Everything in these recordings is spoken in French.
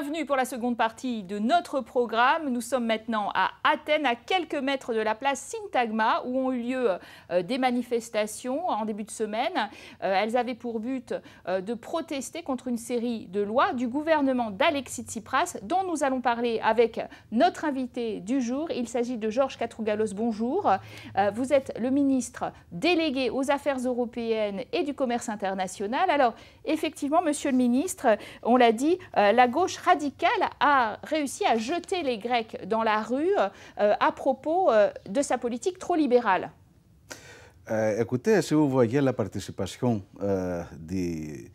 bienvenue pour la seconde partie de notre programme. Nous sommes maintenant à Athènes, à quelques mètres de la place Syntagma, où ont eu lieu euh, des manifestations en début de semaine. Euh, elles avaient pour but euh, de protester contre une série de lois du gouvernement d'Alexis Tsipras, dont nous allons parler avec notre invité du jour. Il s'agit de Georges Katrougalos. Bonjour. Vous êtes le ministre délégué aux Affaires européennes et du commerce international. Alors, effectivement, monsieur le ministre, on l'a dit, la gauche radical a réussi à jeter les Grecs dans la rue euh, à propos euh, de sa politique trop libérale euh, Écoutez, si vous voyez la participation des,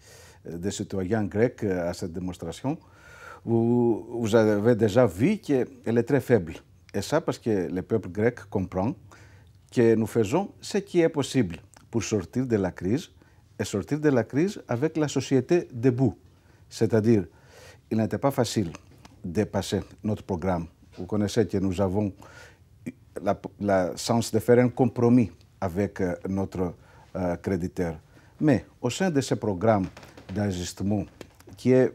citoyens grecs à cette démonstration, vous, vous avez déjà vu qu'elle est très faible. Et ça parce que le peuple grec comprend que nous faisons ce qui est possible pour sortir de la crise et sortir de la crise avec la société debout. C'est-à-dire il n'était pas facile de passer notre programme. Vous connaissez que nous avons la, la chance de faire un compromis avec euh, notre euh, créditeur. Mais au sein de ce programme d'ajustement, qui est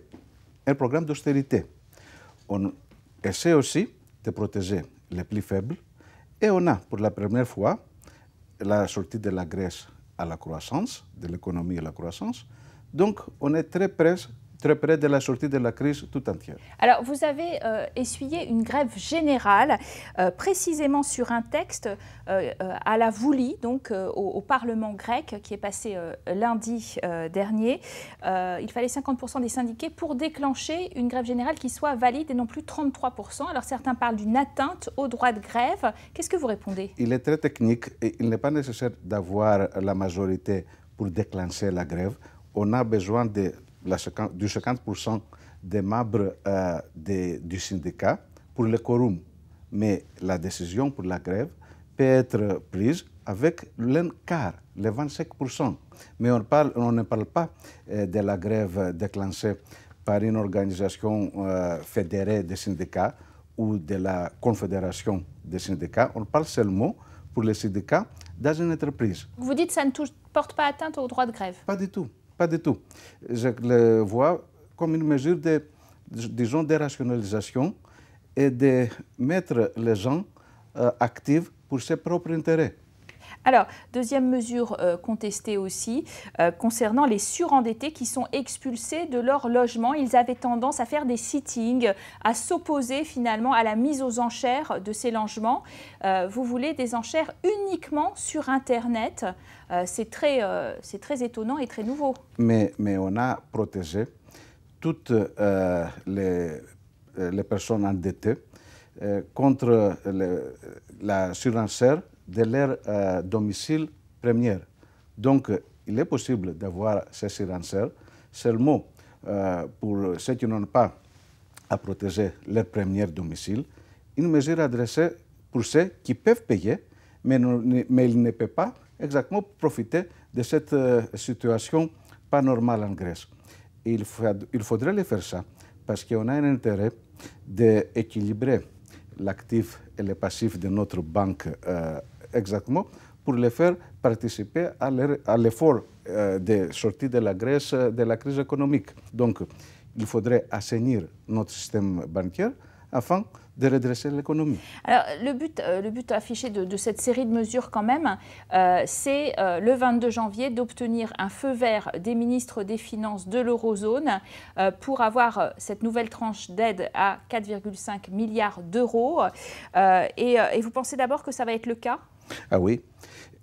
un programme d'austérité, on essaie aussi de protéger les plus faibles et on a pour la première fois la sortie de la Grèce à la croissance, de l'économie à la croissance. Donc on est très près très près de la sortie de la crise tout entière. Alors, vous avez euh, essuyé une grève générale, euh, précisément sur un texte euh, à la Voulie, donc au, Parlement grec, qui est passé lundi dernier. il fallait 50% des syndiqués pour déclencher une grève générale qui soit valide et non plus 33%. Alors, certains parlent d'une atteinte au droit de grève. Qu'est-ce que vous répondez Il est très technique et il n'est pas nécessaire d'avoir la majorité pour déclencher la grève. On a besoin de du 50% des membres euh, du syndicat pour le quorum. Mais la décision pour la grève peut être prise avec l'un quart, les 25%. Mais on, parle, on ne parle pas euh, de la grève déclenchée par une organisation euh, fédérée des syndicats ou de la confédération des syndicats. On parle seulement pour les syndicats dans une entreprise. Vous dites que ça ne porte pas atteinte au droit de grève Pas du tout. Pas du tout. Je le vois comme une mesure de, disons, de rationalisation et de mettre les gens euh, actifs pour ses propres intérêts. Alors, deuxième mesure euh, contestée aussi, euh, concernant les surendettés qui sont expulsés de leur logement. Ils avaient tendance à faire des sittings, à s'opposer finalement à la mise aux enchères de ces logements. Euh, vous voulez des enchères uniquement sur Internet. c'est très, très, étonnant et très nouveau. Mais, mais on a protégé toutes les, les, personnes endettées contre la surenchère de leur euh, domicile premier. Donc, il est possible d'avoir ces silenceurs seulement euh, pour ceux qui n'ont pas à protéger leur premier domicile, une mesure adressée pour ceux qui peuvent payer, mais, ils ne peuvent pas exactement profiter de cette euh, situation pas normale en Grèce. Il, il faudrait le faire ça, parce qu'on a un intérêt équilibrer l'actif et le passif de notre banque exactement pour les faire participer à l'effort euh, de sortie de la Grèce euh, de la crise économique. Donc, il faudrait assainir notre système bancaire afin de redresser l'économie. Alors, le but, euh, le but affiché de, cette série de mesures, quand même, c'est le 22 janvier d'obtenir un feu vert des ministres des Finances de l'eurozone pour avoir cette nouvelle tranche d'aide à 4,5 milliards d'euros. Et, et vous pensez d'abord que ça va être le cas ah oui,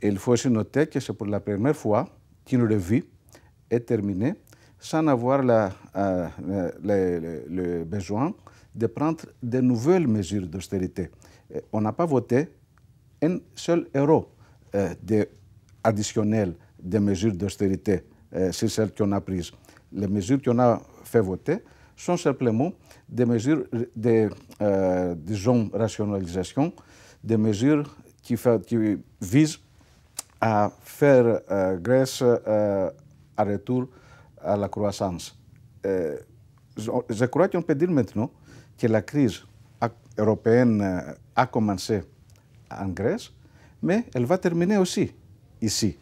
il faut aussi noter que c'est pour la première fois qu'une revue est terminée sans avoir euh, le, besoin de prendre de nouvelles mesures d'austérité. Euh, on n'a pas voté un seul euro euh, de additionnel des mesures d'austérité sur celles qu'on a prises. Les mesures qu'on a fait voter sont simplement des mesures de, disons, rationalisation, des mesures qui, vise à faire euh, Grèce un euh, retour à la croissance. Euh, je crois qu'on peut dire maintenant que la crise européenne a commencé en Grèce, mais elle va terminer aussi ici.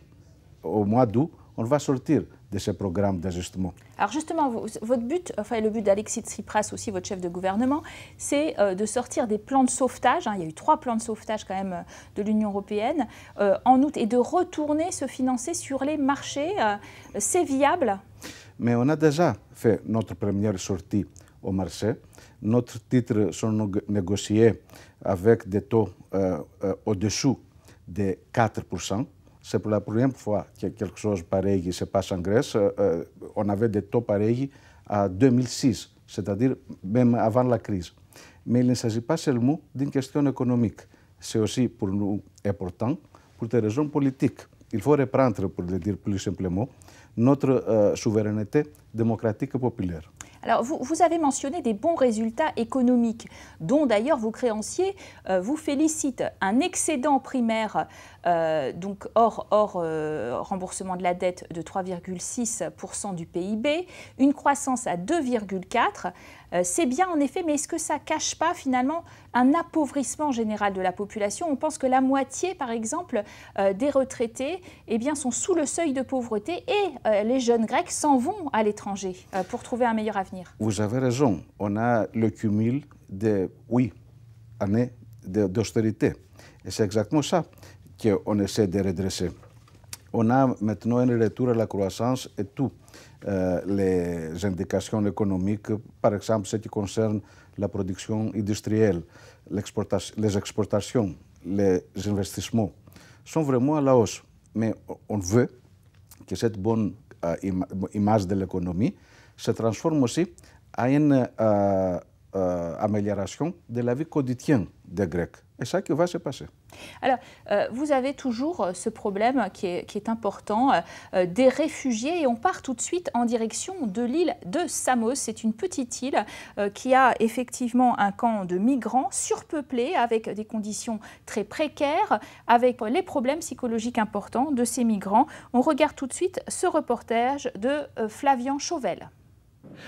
Au mois d'août, on va sortir de ce programme d'ajustement. Alors justement, votre but, enfin le but d'Alexis Tsipras aussi, votre chef de gouvernement, c'est euh, de sortir des plans de sauvetage, hein. il y a eu trois plans de sauvetage quand même euh, de l'Union européenne, euh, en août, et de retourner se financer sur les marchés. c'est viable Mais on a déjà fait notre première sortie au marché. Notre titre sont négociés avec des taux au-dessous des 4% c'est pour la première fois qu'il y a quelque chose pareil se passe en Grèce. on avait des taux pareils en 2006, c'est-à-dire même avant la crise. Mais il ne s'agit pas seulement d'une question économique. C'est aussi pour nous important pour des raisons politiques. Il faut reprendre, pour le dire plus simplement, notre euh, souveraineté démocratique et populaire. Alors, vous, avez mentionné des bons résultats économiques, dont d'ailleurs vos créanciers vous euh, félicitent. Un excédent primaire euh, donc hors, hors euh, remboursement de la dette de 3,6% du PIB, une croissance à 2,4%. Euh, c'est bien en effet, mais est-ce que ça cache pas finalement un appauvrissement général de la population On pense que la moitié, par exemple, des retraités eh bien, sont sous le seuil de pauvreté et les jeunes Grecs s'en vont à l'étranger pour trouver un meilleur avenir. Vous avez raison, on a le cumul de, oui, années d'austérité. Et c'est exactement ça on essaie de redresser. On a maintenant un retour à la croissance et toutes les indications économiques, par exemple ce qui concerne la production industrielle, les exportations, les investissements, sont vraiment à la hausse. Mais on veut que cette bonne euh, image de l'économie se transforme aussi à une euh, euh, amélioration de la vie quotidienne des Grecs. Et ça qui va se passer. Alors, euh, vous avez toujours euh, ce problème qui est, important des réfugiés et on part tout de suite en direction de l'île de Samos. C'est une petite île qui a effectivement un camp de migrants surpeuplé avec des conditions très précaires, avec les problèmes psychologiques importants de ces migrants. On regarde tout de suite ce reportage de Flavian Chauvel.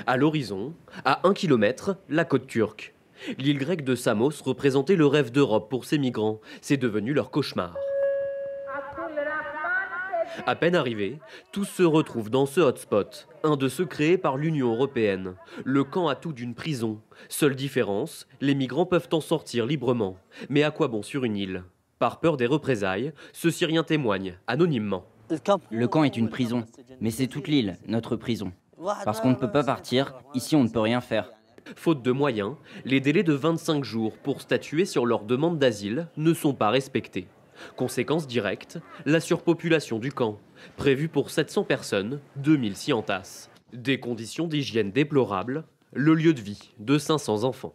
À l'horizon, à un kilomètre, la côte turque. L'île grecque de Samos représentait le rêve d'Europe pour ces migrants. C'est devenu leur cauchemar. À peine arrivés, tous se retrouvent dans ce hotspot, un de ceux créés par l'Union européenne. Le camp a tout d'une prison. Seule différence, les migrants peuvent en sortir librement. Mais à quoi bon sur une île Par peur des représailles, ce Syrien témoigne, anonymement. Le camp est une prison, mais c'est toute l'île, notre prison. Parce qu'on ne peut pas partir, ici on ne peut rien faire. Faute de moyens, les délais de 25 jours pour statuer sur leur demande d'asile ne sont pas respectés. Conséquence directe, la surpopulation du camp. Prévu pour 700 personnes, 2000 s'y entassent. Des conditions d'hygiène déplorables, le lieu de vie de 500 enfants.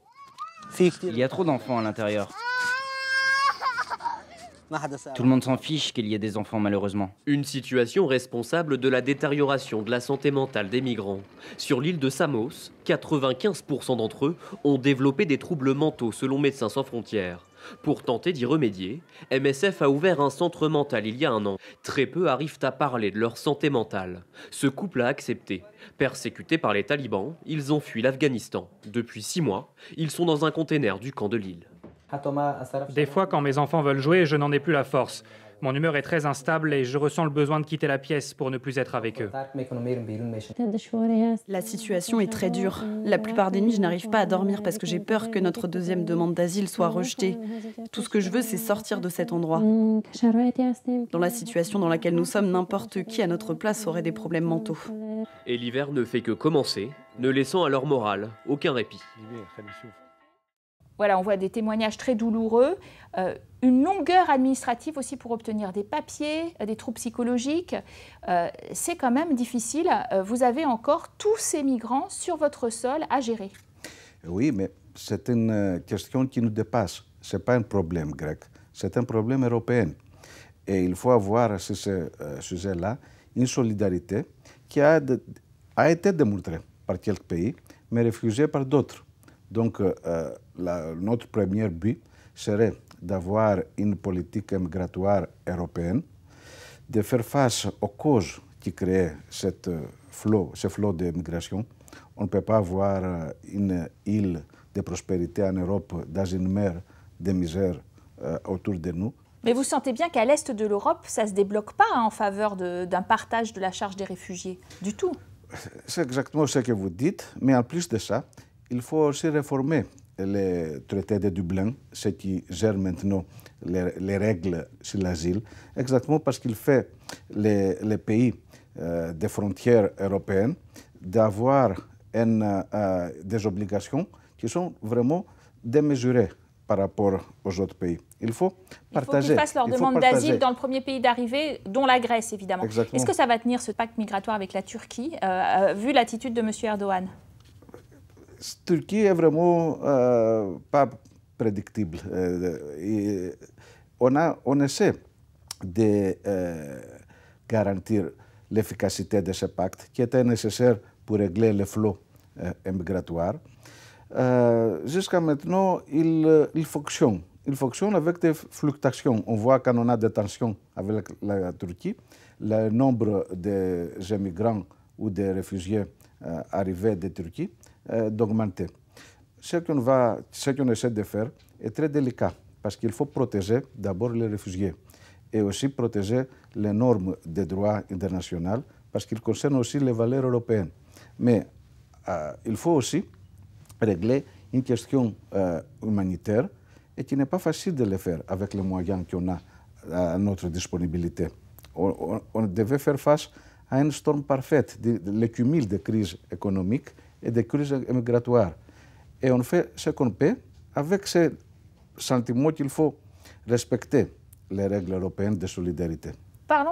Il y a trop d'enfants à l'intérieur. Tout le monde s'en fiche qu'il y ait des enfants malheureusement. Une situation responsable de la détérioration de la santé mentale des migrants. Sur l'île de Samos, 95% d'entre eux ont développé des troubles mentaux selon Médecins sans frontières. Pour tenter d'y remédier, MSF a ouvert un centre mental il y a un an. Très peu arrivent à parler de leur santé mentale. Ce couple a accepté. Persécutés par les talibans, ils ont fui l'Afghanistan. Depuis six mois, ils sont dans un container du camp de l'île. Des fois, quand mes enfants veulent jouer, je n'en ai plus la force. Mon humeur est très instable et je ressens le besoin de quitter la pièce pour ne plus être avec eux. La situation est très dure. La plupart des nuits, je n'arrive pas à dormir parce que j'ai peur que notre deuxième demande d'asile soit rejetée. Tout ce que je veux, c'est sortir de cet endroit. Dans la situation dans laquelle nous sommes, n'importe qui à notre place aurait des problèmes mentaux. Et l'hiver ne fait que commencer, ne laissant à leur morale aucun répit voilà, on voit des témoignages très douloureux, euh, une longueur administrative aussi pour obtenir des papiers, euh, des troubles psychologiques. Euh, c'est quand même difficile. Vous avez encore tous ces migrants sur votre sol à gérer. Oui, mais c'est une question qui nous dépasse. Ce n'est pas un problème grec, c'est un problème européen. Et il faut avoir sur ce sujet-là une solidarité qui a, été démontrée par quelques pays, mais refusée par d'autres. Donc, notre premier but serait d'avoir une politique migratoire européenne, de faire face aux causes qui créent cette euh, flot, ce flot de migration. On ne peut pas avoir euh, une île de prospérité en Europe dans une mer de misère euh, autour de nous. Mais vous sentez bien qu'à l'est de l'Europe, ça ne se débloque pas hein, en faveur d'un partage de la charge des réfugiés, du tout. C'est exactement ce que vous dites, mais en plus de ça, il faut aussi réformer le traité de Dublin, ce qui gère maintenant les, règles sur l'asile, exactement parce qu'il fait les, pays euh, des frontières européennes d'avoir euh, des obligations qui sont vraiment démesurées par rapport aux autres pays. Il faut partager. Il faut qu'ils fassent leur demande d'asile dans le premier pays d'arrivée, dont la Grèce évidemment. Est-ce que ça va tenir ce pacte migratoire avec la Turquie, euh, vu l'attitude de M. Erdogan Turquie n'est vraiment pas prédictible. on, a, on essaie de garantir l'efficacité de ce pacte qui était nécessaire pour régler le flot immigratoire. Jusqu'à maintenant, il, fonctionne il fonctionne avec des fluctuations. On voit quand on a des tensions avec la, Turquie, le nombre des migrants ou des réfugiés euh, arrivés de Turquie euh, d'augmenter. Ce qu'on essaie de faire est très délicat parce qu'il faut protéger d'abord les réfugiés et aussi protéger les normes des droits internationaux parce qu'il concerne aussi les valeurs européennes. Mais euh, il faut aussi régler une question euh, humanitaire et qui n'est pas facile de le faire avec les moyens qu'on a à notre disponibilité. On, devait faire face à un storm parfait, le cumul de crises économiques et des crises migratoires. Et on fait ce qu'on peut avec ce sentiment qu'il faut respecter les règles européennes de solidarité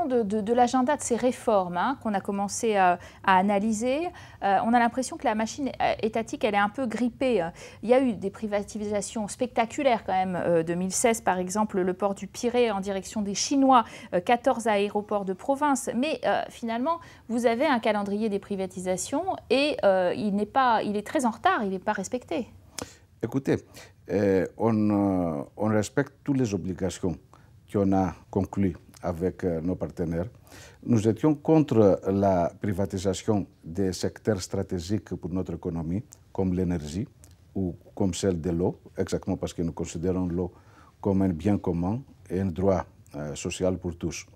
de, l'agenda de ces réformes hein, qu'on a commencé euh, à, analyser, euh, on a l'impression que la machine euh, étatique, elle est un peu grippée. Il y a eu des privatisations spectaculaires quand même. 2016, par exemple, le port du Pirée en direction des Chinois, 14 aéroports de province. Mais finalement, vous avez un calendrier des privatisations et il, n'est pas, il est très en retard, il n'est pas respecté. Écoutez, on, on respecte toutes les obligations qu'on a conclues avec euh, nos partenaires. Nous étions contre la privatisation des secteurs stratégiques pour notre économie, comme l'énergie ou comme celle de l'eau, exactement parce que nous considérons l'eau comme un bien commun et un droit euh, social pour tous.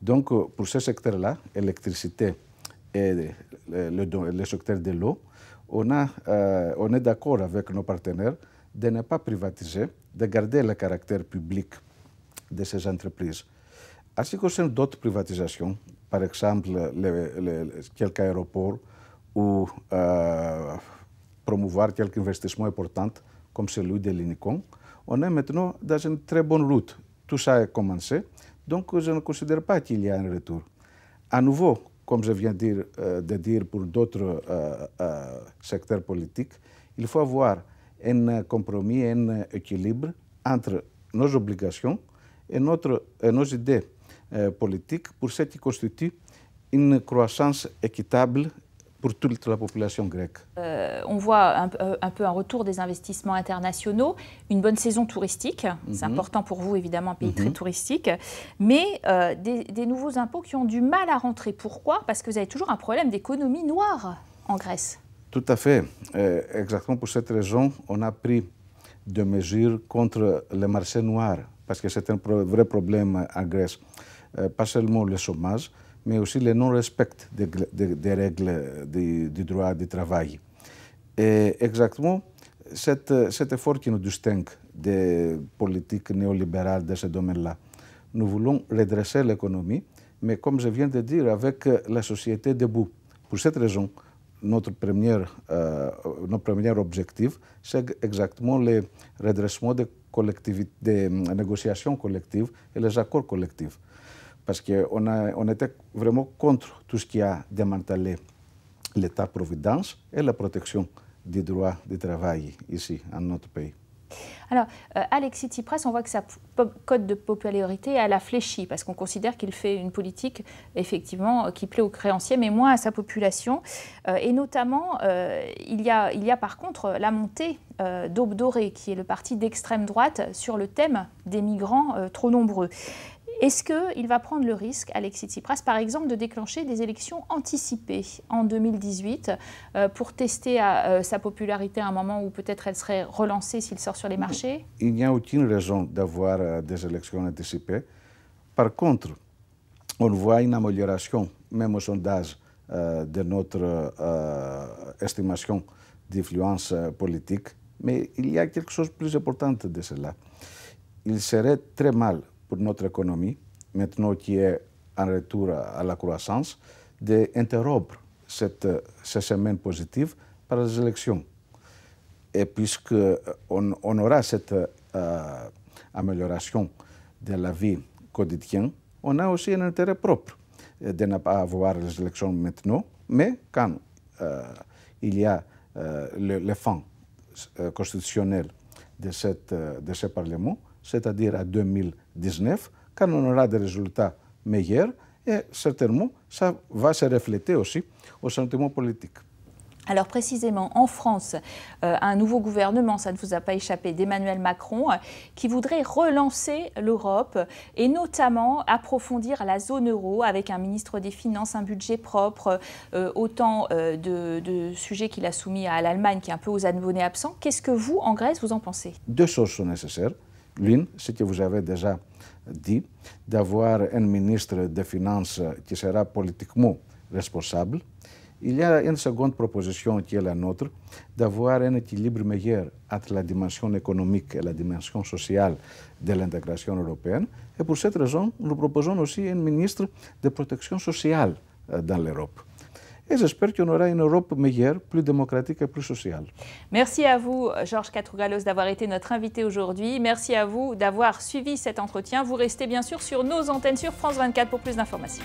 Donc, euh, pour ce secteurs là électricité et le, secteur de l'eau, on, on est d'accord avec nos partenaires de ne pas privatiser, de garder le caractère public de ces entreprises. Assez que d'autres privatisations, par exemple les, quelques aéroports ou promouvoir quelques investissements importants comme celui de l'Unicon, on est maintenant dans une très bonne route. Tout ça a commencé, donc je ne considère pas qu'il y a un retour. À nouveau, comme je viens de dire, de dire pour d'autres secteurs politiques, il faut avoir un compromis, un équilibre entre nos obligations et, notre, et nos idées politique pour ce qui constitue une croissance équitable pour toute la population grecque. on voit un, peu un retour des investissements internationaux, une bonne saison touristique, c'est mhm. important pour vous évidemment, un pays très mhm. touristique, mais euh, des, nouveaux impôts qui ont du mal à rentrer. Pourquoi Parce que vous avez toujours un problème d'économie noire en Grèce. Tout à fait. Euh, exactement pour cette raison, on a pris des mesures contre le marché noir, parce que c'est un vrai problème en Grèce pas seulement le chômage, mais aussi le non-respect des, règles du, droit du travail. Et exactement, c'est fort effort qui nous distingue des politiques néolibérales de ce domaine-là. Nous voulons redresser l'économie, mais comme je viens de dire, avec la société debout. Pour cette raison, notre premier, objectif, c'est exactement le redressement des, des négociations collectives et les accords collectifs parce qu'on on était vraiment contre tout ce qui a démantelé l'État-providence et la protection des droits du travail ici, en notre pays. Alors, euh, Alexis Tsipras, on voit que sa cote de popularité, elle a fléchi, parce qu'on considère qu'il fait une politique, effectivement, euh, qui plaît aux créanciers, mais moins à sa population. Euh, et notamment, il, y a, il y a par contre la montée d'Aube Dorée, qui est le parti d'extrême droite, sur le thème des migrants trop nombreux. Est-ce qu'il va prendre le risque, Alexis Tsipras, par exemple, de déclencher des élections anticipées en 2018 euh, pour tester euh, sa popularité à un moment où peut-être elle serait relancée s'il sort sur les marchés Il n'y a aucune raison d'avoir euh, des élections anticipées. Par contre, on voit une amélioration, même au sondage, de notre estimation d'influence politique. Mais il y a quelque chose de plus important de cela. Il serait très mal pour notre économie, maintenant qui est en retour à la croissance, d'interrompre cette, cette semaine positive par les élections. Et puisqu'on on aura cette euh, amélioration de la vie quotidienne, on a aussi un intérêt propre de ne pas avoir les élections maintenant, mais quand euh, il y a euh, le, constitutionnel de, cette, de ce Parlement, c'est-à-dire à 2019, quand on aura des résultats meilleurs, et certainement, ça va se refléter aussi au sentiment politique. Alors précisément, en France, euh, un nouveau gouvernement, ça ne vous a pas échappé, d'Emmanuel Macron, euh, qui voudrait relancer l'Europe et notamment approfondir la zone euro avec un ministre des Finances, un budget propre, euh, autant de, de, sujets qu'il a soumis à l'Allemagne qui est un peu aux abonnés absents. Qu'est-ce que vous, en Grèce, vous en pensez Deux choses sont nécessaires l'une, ce que vous avez déjà dit, d'avoir un ministre des Finances qui sera politiquement responsable. Il y a une seconde proposition qui est la nôtre, d'avoir un équilibre meilleur entre la dimension économique et la dimension sociale de l'intégration européenne. Et pour cette raison, nous proposons aussi un ministre de protection sociale euh, dans l'Europe. Et j'espère qu'on aura une Europe meilleure, er, plus démocratique et plus sociale. Merci à vous, Georges Catrugalos, d'avoir été notre invité aujourd'hui. Merci à vous d'avoir suivi cet entretien. Vous restez bien sûr sur nos antennes sur France 24 pour plus d'informations.